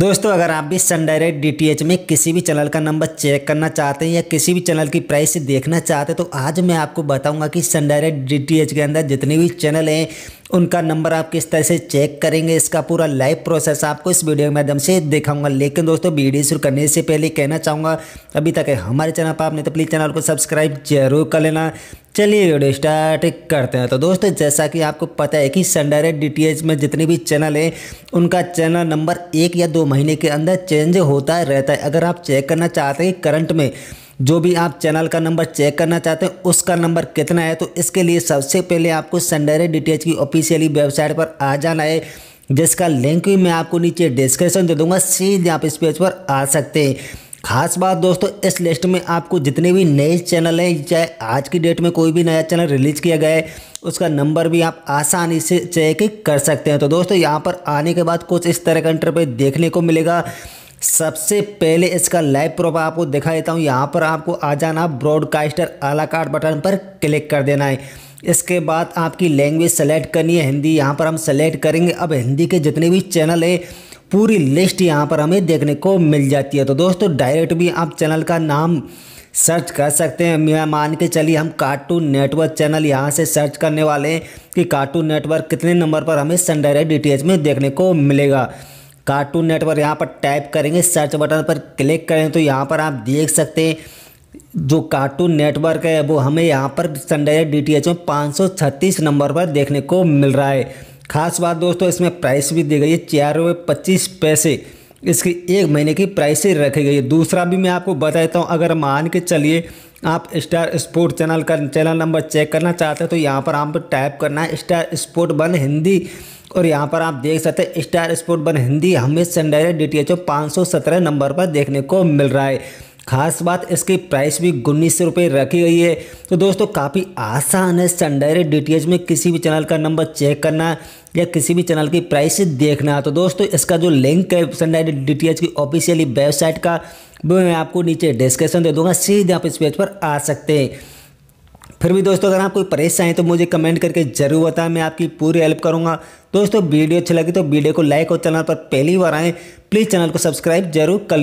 दोस्तों अगर आप भी सन डायरेक्ट डी में किसी भी चैनल का नंबर चेक करना चाहते हैं या किसी भी चैनल की प्राइस देखना चाहते हैं तो आज मैं आपको बताऊंगा कि सन डायरेक्ट डी के अंदर जितने भी चैनल हैं उनका नंबर आप किस तरह से चेक करेंगे इसका पूरा लाइव प्रोसेस आपको इस वीडियो के माध्यम से दिखाऊंगा लेकिन दोस्तों वीडियो शुरू करने से पहले कहना चाहूँगा अभी तक हमारे चैनल पर आपने तो प्लीज़ चैनल को सब्सक्राइब जरूर कर लेना चलिए वीडियो स्टार्ट करते हैं तो दोस्तों जैसा कि आपको पता है कि सन डायरेक्ट डी में जितने भी चैनल हैं उनका चैनल नंबर एक या दो महीने के अंदर चेंज होता रहता है अगर आप चेक करना चाहते हैं करंट में जो भी आप चैनल का नंबर चेक करना चाहते हैं उसका नंबर कितना है तो इसके लिए सबसे पहले आपको सन डी की ऑफिशियली वेबसाइट पर आ जाना है जिसका लिंक भी मैं आपको नीचे डिस्क्रिप्शन दे दूंगा सीधे आप इस पेज पर आ सकते हैं खास बात दोस्तों इस लिस्ट में आपको जितने भी नए चैनल हैं चाहे आज की डेट में कोई भी नया चैनल रिलीज किया गया है उसका नंबर भी आप आसानी से चेक कर सकते हैं तो दोस्तों यहाँ पर आने के बाद कुछ इस तरह का इंटरपे देखने को मिलेगा सबसे पहले इसका लाइव प्रोफ आपको दिखा देता हूँ यहाँ पर आपको आ जाना ब्रॉडकास्टर आलाकार्ड बटन पर क्लिक कर देना है इसके बाद आपकी लैंग्वेज सेलेक्ट करनी है हिंदी यहाँ पर हम सेलेक्ट करेंगे अब हिंदी के जितने भी चैनल हैं पूरी लिस्ट यहाँ पर हमें देखने को मिल जाती है तो दोस्तों डायरेक्ट भी आप चैनल का नाम सर्च कर सकते हैं मैं मान के चलिए हम कार्टून नेटवर्क चैनल यहाँ से सर्च करने वाले हैं कि कार्टून नेटवर्क कितने नंबर पर हमें सन डायरेक्ट डी में देखने को मिलेगा कार्टून नेटवर्क यहाँ पर टाइप करेंगे सर्च बटन पर क्लिक करें तो यहाँ पर आप देख सकते हैं जो कार्टून नेटवर्क है वो हमें यहाँ पर सन डायरेक्ट डी में पाँच नंबर पर देखने को मिल रहा है खास बात दोस्तों इसमें प्राइस भी दी गई है चार रुपये पच्चीस पैसे इसकी एक महीने की प्राइस ही रखी गई है दूसरा भी मैं आपको बता देता हूँ अगर मान के चलिए आप स्टार स्पोर्ट चैनल का चैनल नंबर चेक करना चाहते हैं तो यहाँ पर आप टाइप करना है स्टार स्पोर्ट वन हिंदी और यहाँ पर आप देख सकते हैं स्टार स्पोर्ट वन हिंदी हमें सनडायरेक्ट डी टी एच ओ नंबर पर देखने को मिल रहा है खास बात इसकी प्राइस भी उन्नीस सौ रुपये रखी गई है तो दोस्तों काफ़ी आसान है संडायरेक्ट डी में किसी भी चैनल का नंबर चेक करना या किसी भी चैनल की प्राइस देखना तो दोस्तों इसका जो लिंक है संडायरेक्ट डी की ऑफिशियली वेबसाइट का वो मैं आपको नीचे डिस्क्रिप्शन दे दूँगा सीधे आप इस पेज पर आ सकते हैं फिर भी दोस्तों अगर आप कोई परेशान है तो मुझे कमेंट करके जरूर बताएं मैं आपकी पूरी हेल्प करूंगा दोस्तों वीडियो अच्छी लगी तो वीडियो को लाइक और चैनल पर पहली बार आएँ प्लीज़ चैनल को सब्सक्राइब जरूर कर